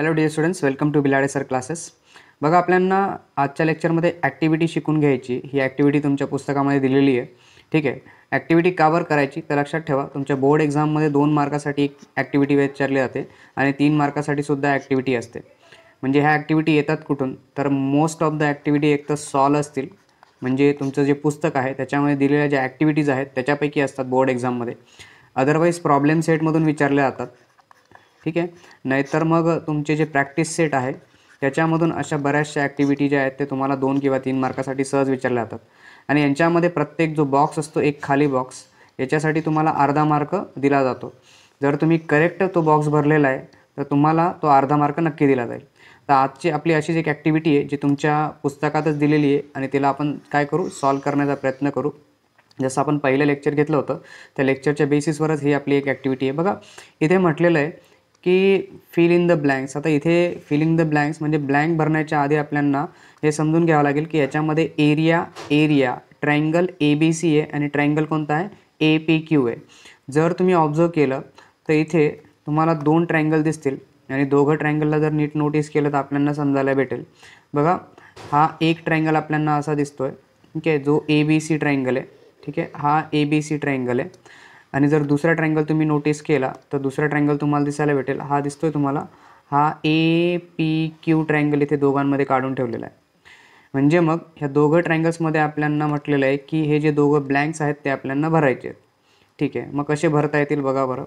hello dear students welcome to Bilade sir classes बघा आपल्यांना आजच्या लेक्चरमध्ये ॲक्टिव्हिटी शिकून घ्यायची ही ॲक्टिव्हिटी तुमच्या पुस्तकामध्ये दिलेली आहे ठीक आहे ॲक्टिव्हिटी कावर करायची तर लक्षात ठेवा तुमच्या बोर्ड एक्झाममध्ये दोन मार्कासाठी एक ॲक्टिव्हिटी विचारली जाते आणि तीन मार्कासाठी सुद्धा ॲक्टिव्हिटी असते म्हणजे ह्या ॲक्टिव्हिटी येतात कुठून तर मोस्ट ऑफ द ॲक्टिव्हिटी एक तर सॉल्व असतील म्हणजे तुमचं जे पुस्तक आहे त्याच्यामध्ये दिलेल्या ज्या ॲक्टिव्हिटीज आहेत त्याच्यापैकी असतात बोर्ड एक्झाममध्ये अदरवाईज प्रॉब्लेम सेटमधून विचारल्या जातात ठीक आहे नाहीतर मग तुमचे जे प्रॅक्टिस सेट आहे त्याच्यामधून अशा बऱ्याचशा ॲक्टिव्हिटी ज्या आहेत ते तुम्हाला दोन किंवा तीन मार्कासाठी सहज विचारले जातात आणि यांच्यामध्ये प्रत्येक जो बॉक्स असतो एक खाली बॉक्स याच्यासाठी तुम्हाला अर्धा मार्क दिला जातो जर तुम्ही करेक्ट तो बॉक्स भरलेला आहे तर तुम्हाला तो अर्धा मार्क नक्की दिला जाईल तर आजची आपली अशीच एक ॲक्टिव्हिटी आहे जी तुमच्या पुस्तकातच दिलेली आहे आणि तिला आपण काय करू सॉल्व करण्याचा प्रयत्न करू जसं आपण पहिलं लेक्चर घेतलं होतं त्या लेक्चरच्या बेसिसवरच ही आपली एक ॲक्टिव्हिटी आहे बघा इथे म्हटलेलं आहे की फिल इन द ब्लँक्स आता इथे फिल इन द ब्लँक्स म्हणजे ब्लँक भरण्याच्या आधी आपल्यांना हे समजून घ्यावं लागेल की याच्यामध्ये area area triangle A B C आहे आणि ट्रायंगल कोणता आहे ए पी क्यू आहे जर तुम्ही ऑब्झर्व केलं तर इथे तुम्हाला दोन ट्रायंगल दिसतील आणि दोघं ट्रायंगलला जर नीट नोटीस केलं तर आपल्याला समजायला भेटेल बघा हा एक ट्रायंगल आपल्यांना असा दिसतो आहे ठीक आहे जो ए बी सी ट्रायंगल आहे ठीक आहे हा ए बी सी ट्रायंगल आहे आणि जर दुसरा ट्रँगल तुम्ही नोटीस केला तर दुसरा ट्रँगल तुम्हाला दिसायला भेटेल हा दिसतो आहे तुम्हाला हा ए पी क्यू ट्रँगल इथे दोघांमध्ये काढून ठेवलेला आहे म्हणजे मग ह्या दोघं ट्रँगल्समध्ये आपल्यांना म्हटलेलं आहे की हे जे दोघं ब्लँक्स आहेत ते आपल्यांना भरायचे आहेत ठीक आहे मग कसे भरता येतील बघा बरं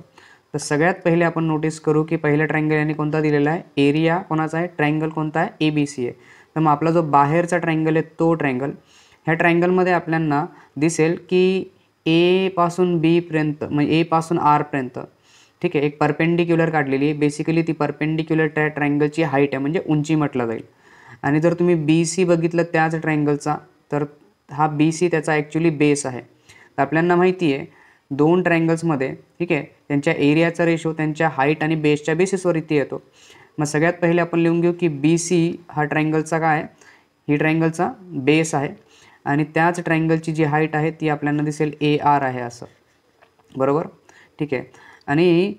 तर सगळ्यात पहिले आपण नोटीस करू की पहिल्या ट्रँगल यांनी कोणता दिलेला आहे एरिया कोणाचा आहे ट्रँगल कोणता आहे ए बी सी आहे तर मग आपला जो बाहेरचा ट्रँगल आहे तो ट्रँगल ह्या ट्रँगलमध्ये आपल्यांना दिसेल की ए एपासून बीपर्यंत म्हणजे एपासून आरपर्यंत ठीक आहे एक परपेंडिक्युलर काढलेली आहे बेसिकली ती परपेंडिक्युलर ट्रॅ ट्रँगलची हाईट आहे म्हणजे उंची म्हटलं जाईल आणि जर तुम्ही बी सी बघितलं त्याच ट्रँगलचा तर हा बी सी त्याचा ॲक्च्युली बेस आहे तर आपल्यांना माहिती आहे दोन ट्रँगल्समध्ये ठीक आहे त्यांच्या एरियाचा रेशो त्यांच्या हाईट आणि बेसच्या बेसिसवर इथे येतो मग सगळ्यात पहिले आपण लिहून घेऊ की बी सी हा ट्रँगलचा काय आहे ही ट्रँगलचा बेस आहे आणि त्याच ट्रायंगलची जी हाईट आहे ती आपल्याला दिसेल ए आर आहे असं बरोबर ठीक आहे आणि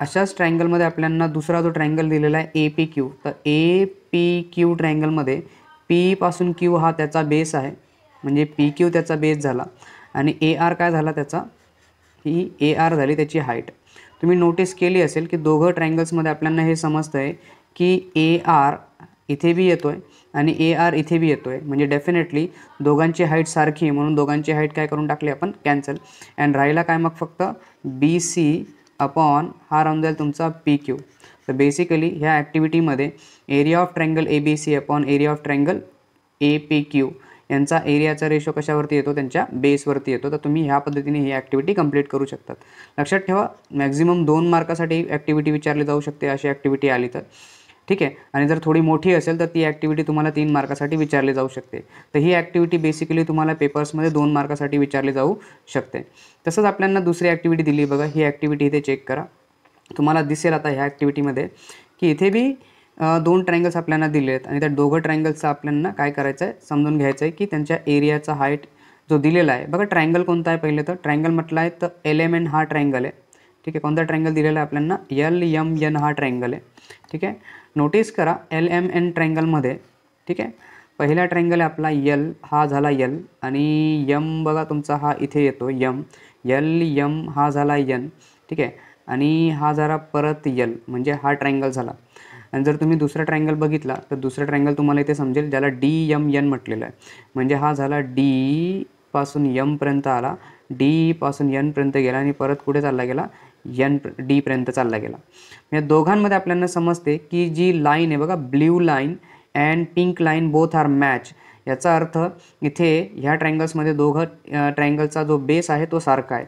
अशाच ट्रँगलमध्ये आपल्याला दुसरा जो ट्रायंगल दिलेला आहे ए पी क्यू तर ए पी क्यू ट्रँगलमध्ये पीपासून क्यू हा त्याचा बेस आहे म्हणजे पी क्यू त्याचा बेस झाला आणि ए आर काय झाला त्याचा ही ए आर झाली त्याची हाईट तुम्ही नोटीस केली असेल की दोघं ट्रँगल्समध्ये आपल्याला हे समजतं आहे की ए आर इथे बी येतो आहे आणि ए आर इथे बी येतो आहे म्हणजे डेफिनेटली दोघांची हाईट सारखी आहे म्हणून दोघांची हाईट काय करून टाकली आपण कॅन्सल अँड राहिला काय मग फक्त बी सी अपॉन हा राहून जाईल तुमचा पी क्यू तर बेसिकली ह्या ॲक्टिव्हिटीमध्ये area of triangle A B C upon area of triangle A P Q यांचा एरियाचा रेशो कशावरती येतो त्यांच्या बेसवरती येतो तर तुम्ही ह्या पद्धतीने ही ॲक्टिव्हिटी कंप्लीट करू शकतात लक्षात ठेवा मॅक्झिमम दोन मार्कासाठी ॲक्टिव्हिटी विचारली जाऊ शकते अशी ॲक्टिव्हिटी आली तर ठीक आहे आणि जर थोडी मोठी असेल तर ती ॲक्टिव्हिटी तुम्हाला तीन मार्कासाठी विचारली जाऊ शकते तर ही ॲक्टिव्हिटी बेसिकली तुम्हाला पेपर्समध्ये दोन मार्कासाठी विचारली जाऊ शकते तसंच आपल्याला दुसरी ॲक्टिव्हिटी दिली बघा ही ॲक्टिव्हिटी इथे चेक करा तुम्हाला दिसेल आता ह्या ॲक्टिव्हिटीमध्ये की इथे बी दोन ट्रँगल्स आपल्याला दिले आहेत आणि त्या दोघं ट्रायंगल्सचा आपल्याला काय करायचं आहे समजून घ्यायचं आहे की त्यांच्या एरियाचा हाईट जो दिलेला आहे बघा ट्रायंगल कोणता आहे पहिले तर ट्रँगल म्हटलं आहे तर एल एम हा ट्रायंगल आहे ठीक आहे कोणता ट्रँगल दिलेला आहे आपल्याला एल एम एन हा ट्रँगल आहे ठीक आहे नोटीस करा एल एम एन ट्रँगलमध्ये ठीक आहे पहिला ट्रँगल आहे आपला यल हा झाला यल आणि यम बघा तुमचा हा इथे येतो यम यल यम हा झाला यन ठीक आहे आणि हा झाला परत यल म्हणजे हा ट्रँगल झाला आणि जर तुम्ही दुसरा ट्रँगल बघितला तर दुसरा ट्रँगल तुम्हाला इथे समजेल ज्याला डी यम यन म्हटलेलं आहे म्हणजे हा झाला डी पासून यमपर्यंत आला डी पासून यनपर्यंत गेला आणि परत कुठे चालला गेला यन डीपर्यंत चालला गेला या म्हणजे दोघांमध्ये आपल्याला समजते की जी लाईन आहे बघा blue line and pink line both are match याचा अर्थ इथे ह्या ट्रँगल्समध्ये दोघं ट्रँगलचा जो बेस आहे तो सारखा आहे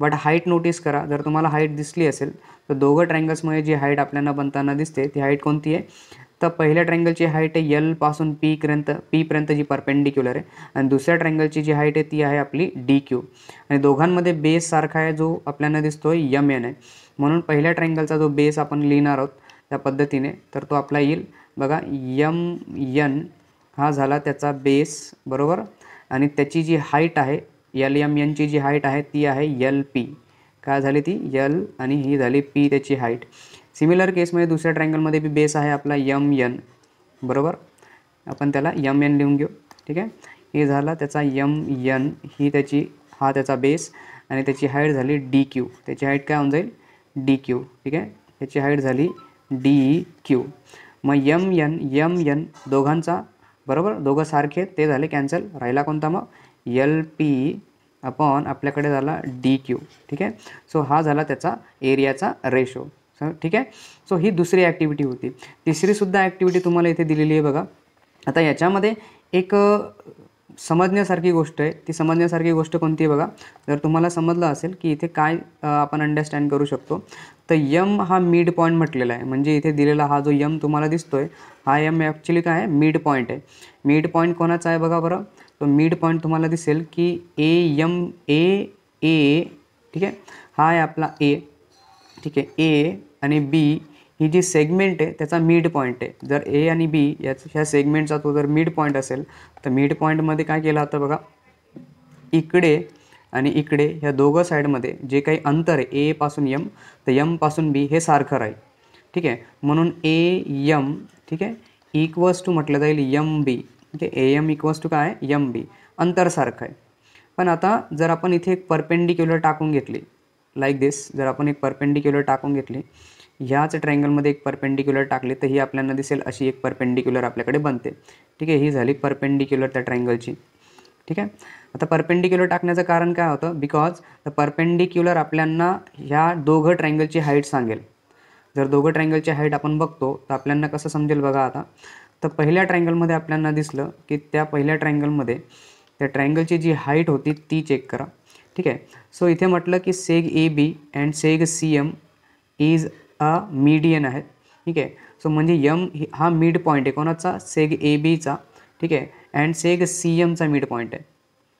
बट हाईट नोटीस करा जर तुम्हाला हाईट दिसली असेल तर दोघं ट्रँगल्समध्ये जी हाईट आपल्याला बनताना दिसते ती हाईट कोणती आहे तर पहिल्या ट्रँगलची हाईट आहे यलपासून पीपर्यंत पीपर्यंत जी परपेंडिक्युलर आहे आणि दुसऱ्या ट्रँगलची जी हाईट आहे ती आहे आपली डी क्यू आणि दोघांमध्ये बेस सारखा आहे जो आपल्याला दिसतो आहे यम एन आहे म्हणून पहिल्या ट्रँगलचा जो बेस आपण लिहिणार आहोत त्या पद्धतीने तर तो आपला येईल बघा यम यन हा झाला त्याचा बेस बरोबर आणि त्याची जी हाईट आहे यल यम एनची जी हाईट आहे ती आहे यल पी काय झाली ती यल आणि ही झाली पी त्याची हाईट सिमिलर केसमध्ये दुसऱ्या ट्रायंगलमध्ये बी बेस आहे आपला यम यन बरोबर आपण त्याला यम एन लिहून घेऊ ठीक आहे हे झाला त्याचा यम यन ही त्याची हा त्याचा बेस आणि त्याची हाईट झाली डी क्यू त्याची हाईट काय होऊन जाईल डी क्यू ठीक आहे त्याची हाईट झाली डी क्यू e मग यम यन यम यन दोघांचा बरोबर दोघं सारखे ते झाले कॅन्सल राहिला कोणता मग यल पी अपॉन आपल्याकडे झाला डी क्यू ठीक आहे सो हा झाला त्याचा एरियाचा रेशो ठीक आहे सो ही दुसरी ॲक्टिव्हिटी होती तिसरीसुद्धा ॲक्टिव्हिटी तुम्हाला इथे दिलेली आहे बघा आता याच्यामध्ये एक समजण्यासारखी गोष्ट आहे ती समजण्यासारखी गोष्ट कोणती आहे बघा जर तुम्हाला समजलं असेल की इथे काय आपण अंडरस्टँड करू शकतो तर यम हा मिड पॉईंट म्हटलेला आहे म्हणजे इथे दिलेला हा जो यम तुम्हाला दिसतोय हा यम ॲक्च्युली काय आहे मिड पॉईंट आहे मिड पॉईंट कोणाचा आहे बघा बरं तो मिड पॉईंट तुम्हाला दिसेल की ए यम ए ए ठीक आहे हा आहे आपला ए ठीक आहे ए आणि बी ही जी सेगमेंट आहे त्याचा मिड पॉईंट आहे जर ए आणि बी याच ह्या सेगमेंटचा तो जर मिड पॉईंट असेल तर मिड पॉईंटमध्ये काय केलं होतं बघा इकडे आणि इकडे ह्या दोघं साईडमध्ये जे काही अंतर आहे ए पासून यम तर यमपासून बी हे सारखं राहील ठीक आहे म्हणून ए यम ठीक आहे इक्वस टू म्हटलं जाईल यम बी ठीक आहे ए यम इक्वस टू काय यम बी अंतरसारखं आहे पण आता जर आपण इथे एक परपेंडिक्युलर टाकून घेतली लाईक दिस जर आपण एक परपेंडिक्युलर टाकून घेतली ह्याच ट्रँगलमध्ये एक परपेंडिक्युलर टाकले तर ही आपल्याला दिसेल अशी एक परपेंडिक्युलर आपल्याकडे बनते ठीक आहे ही झाली परपेंडिक्युलर त्या ट्रँगलची ठीक आहे आता परपेंडिक्युलर टाकण्याचं कारण काय होतं बिकॉज द परपेंडिक्युलर आपल्यांना ह्या दोघं ट्रँगलची हाईट सांगेल जर दोघं ट्रँगलची हाईट आपण बघतो तर आपल्यांना कसं समजेल बघा आता तर पहिल्या ट्रँगलमध्ये आपल्यांना दिसलं की त्या पहिल्या ट्रँगलमध्ये त्या ट्रँगलची जी हाईट होती ती चेक करा ठीक आहे सो इथे म्हटलं की seg A B and seg C M is a median आहे ठीक आहे सो म्हणजे यम हा मिड पॉईंट आहे कोणाचा सेग ए बीचा ठीक आहे अँड सेग सी एमचा मिड पॉईंट आहे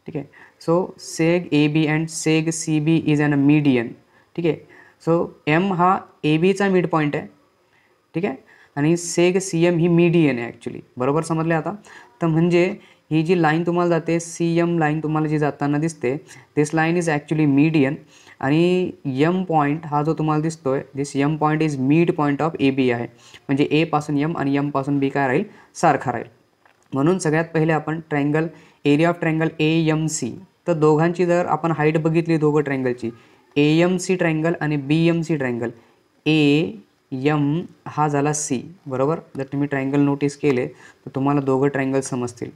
ठीक आहे so seg A B and seg C B is a median ठीक आहे सो एम हा ए बीचा मिड पॉईंट आहे ठीक आहे आणि सेग सी एम ही मीडियन आहे ॲक्च्युली बरोबर समजले आता तर म्हणजे ही जी लाईन तुम्हाला जाते सी एम लाईन तुम्हाला जी जाताना दिसते this line is actually median आणि यम पॉईंट हा जो तुम्हाला दिसतो आहे this M point is mid point of A B आहे म्हणजे ए पासून यम आणि पासून बी काय राहील सारखा राहील म्हणून सगळ्यात पहिले आपण triangle area of triangle A M C तर दोघांची जर आपण हाईट बघितली दोघं ट्रँगलची ए यम सी ट्रँगल आणि B M C triangle A M हा झाला सी बरोबर जर तुम्ही ट्रँगल नोटीस केले तर तुम्हाला दोघं ट्रँगल समजतील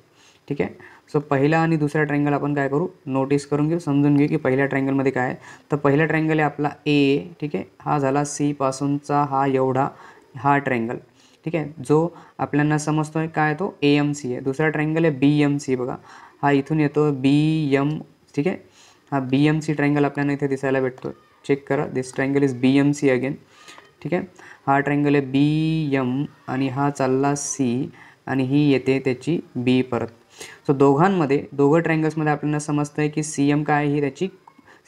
ठीक आहे सो पहिला आणि दुसरा ट्रँगल आपण काय करू नोटीस करून घेऊ समजून घेऊ की पहिल्या ट्रँगलमध्ये काय आहे तर पहिला ट्रँगल आहे आपला ए ठीक आहे हा झाला सी हा एवढा हा ट्रँगल ठीक आहे जो आपल्याला समजतो आहे काय तो ए एम सी आहे दुसरा ट्रँगल आहे बी एम सी बघा हा इथून येतो बी एम ठीक आहे हा बी एम सी ट्रँगल आपल्याला इथे दिसायला भेटतो चेक करा this triangle is B M C again ठीक आहे हा ट्रँगल आहे बी एम आणि हा चालला सी आणि ही येते त्याची बी परत सो दोघांमध्ये दोघं ट्रँगल्समध्ये आपल्याला समजतं आहे की सी एम काय ही त्याची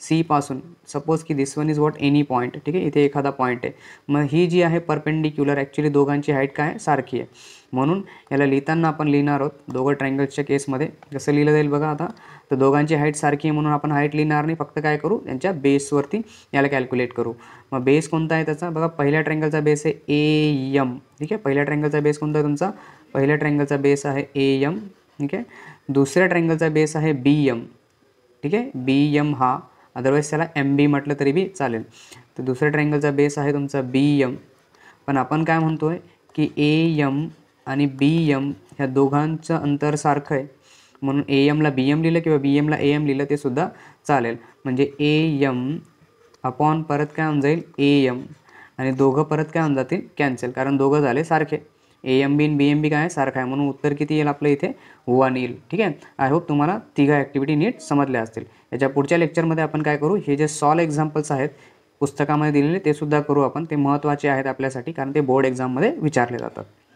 सी पासून सपोज की this one is what any point ठीक आहे इथे एखादा पॉईंट आहे मग ही जी आहे परपेंडिक्युलर ॲक्च्युली दोघांची हाईट काय सारखी आहे म्हणून याला लिहिताना आपण लिहिणार आहोत दोघं ट्रँगल्सच्या केसमध्ये जसं लिहिलं जाईल बघा आता तर दोघांची हाईट सारखी आहे म्हणून आपण हाईट लिहिणार नाही फक्त काय करू त्यांच्या बेसवरती याला कॅल्क्युलेट करू मग बेस कोणता आहे त्याचा बघा पहिल्या ट्रँगलचा बेस आहे ए यम ठीक आहे पहिल्या ट्रँगलचा बेस कोणता आहे तुमचा पहिल्या ट्रँगलचा बेस आहे ए एम ठीक आहे दुसऱ्या ट्रँगलचा बेस आहे बी एम ठीक आहे बी यम हा अदरवाईज त्याला एम बी म्हटलं तरी बी चालेल तर दुसऱ्या ट्रँगलचा बेस आहे तुमचा बी यम पण आपण काय म्हणतो आहे की ए यम आणि बी यम ह्या दोघांचं अंतर सारखं आहे म्हणून ए यमला बी एम लिहिलं किंवा बी एमला ए एम लिहिलं ते सुद्धा चालेल म्हणजे ए यम अपॉन परत काय होऊन जाईल ए यम आणि दोघं परत काय होऊन जातील कॅन्सल कारण दोघं झाले सारखे A M B B M बी काय सारखं आहे म्हणून उत्तर किती येईल आपलं इथे वन येईल ठीक आहे आय होप तुम्हाला तिघा ॲक्टिव्हिटी नीट समजल्या असतील याच्या पुढच्या लेक्चरमध्ये आपण काय करू हे जे सॉल एक्झाम्पल्स आहेत पुस्तकामध्ये दिलेले ते सुद्धा करू आपण ते महत्त्वाचे आहेत आपल्यासाठी कारण ते बोर्ड एक्झाममध्ये विचारले जातात